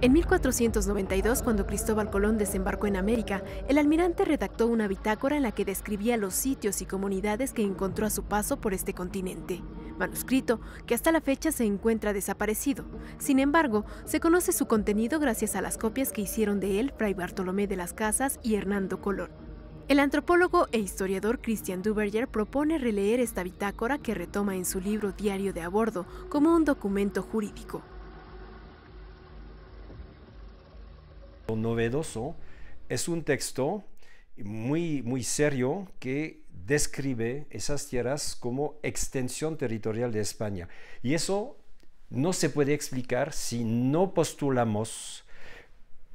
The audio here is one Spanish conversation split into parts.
En 1492, cuando Cristóbal Colón desembarcó en América, el almirante redactó una bitácora en la que describía los sitios y comunidades que encontró a su paso por este continente, manuscrito que hasta la fecha se encuentra desaparecido. Sin embargo, se conoce su contenido gracias a las copias que hicieron de él Fray Bartolomé de las Casas y Hernando Colón. El antropólogo e historiador Christian Duberger propone releer esta bitácora que retoma en su libro Diario de a bordo como un documento jurídico. novedoso, es un texto muy, muy serio que describe esas tierras como extensión territorial de España. Y eso no se puede explicar si no postulamos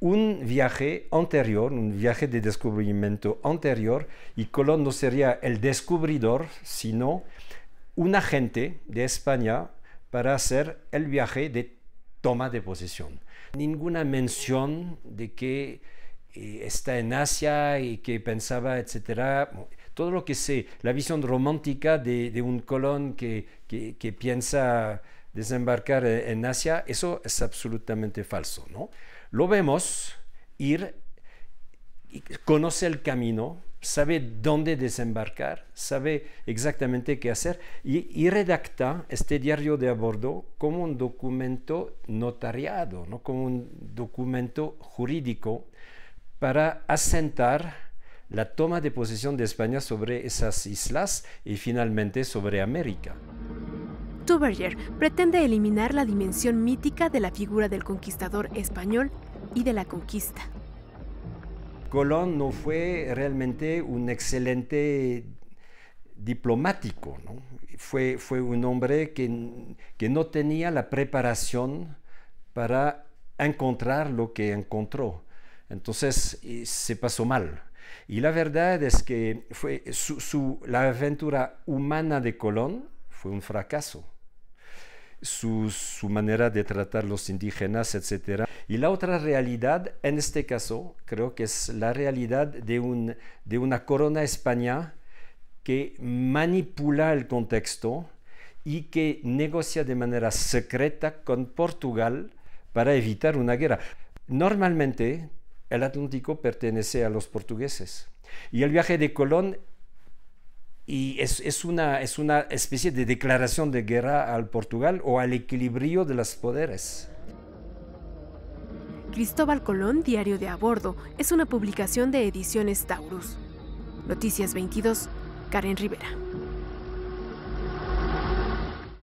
un viaje anterior, un viaje de descubrimiento anterior, y Colón no sería el descubridor, sino un agente de España para hacer el viaje de toma de posesión. Ninguna mención de que eh, está en Asia y que pensaba, etcétera. Todo lo que sé, la visión romántica de, un colon que, que, piensa desembarcar eh, en Asia, eso es absolutamente falso, ¿no? Lo vemos ir, conoce el camino, sabe dónde desembarcar, sabe exactamente qué hacer y, redacta este diario de a bordo como un documento notariado, ¿no? como un documento jurídico para asentar la toma de posesión de España sobre esas islas y finalmente sobre América. Tuberger pretende eliminar la dimensión mítica de la figura del conquistador español y de la conquista. Colón no fue realmente un excelente diplomático, fue, fue un hombre que, no tenía la preparación para encontrar lo que encontró. Entonces eh, se pasó mal. Y la verdad es que fue la aventura humana de Colón fue un fracaso. Su, su manera de tratar los indígenas, etcétera, y la otra realidad, en este caso, creo que es la realidad de, una corona española que manipula el contexto y que negocia de manera secreta con Portugal para evitar una guerra. Normalmente el Atlántico pertenece a los portugueses y el viaje de Colón es, una, especie de declaración de guerra al Portugal o al equilibrio de los poderes. Cristóbal Colón, Diario de a bordo, es una publicación de Ediciones Taurus. Noticias 22, Karen Rivera.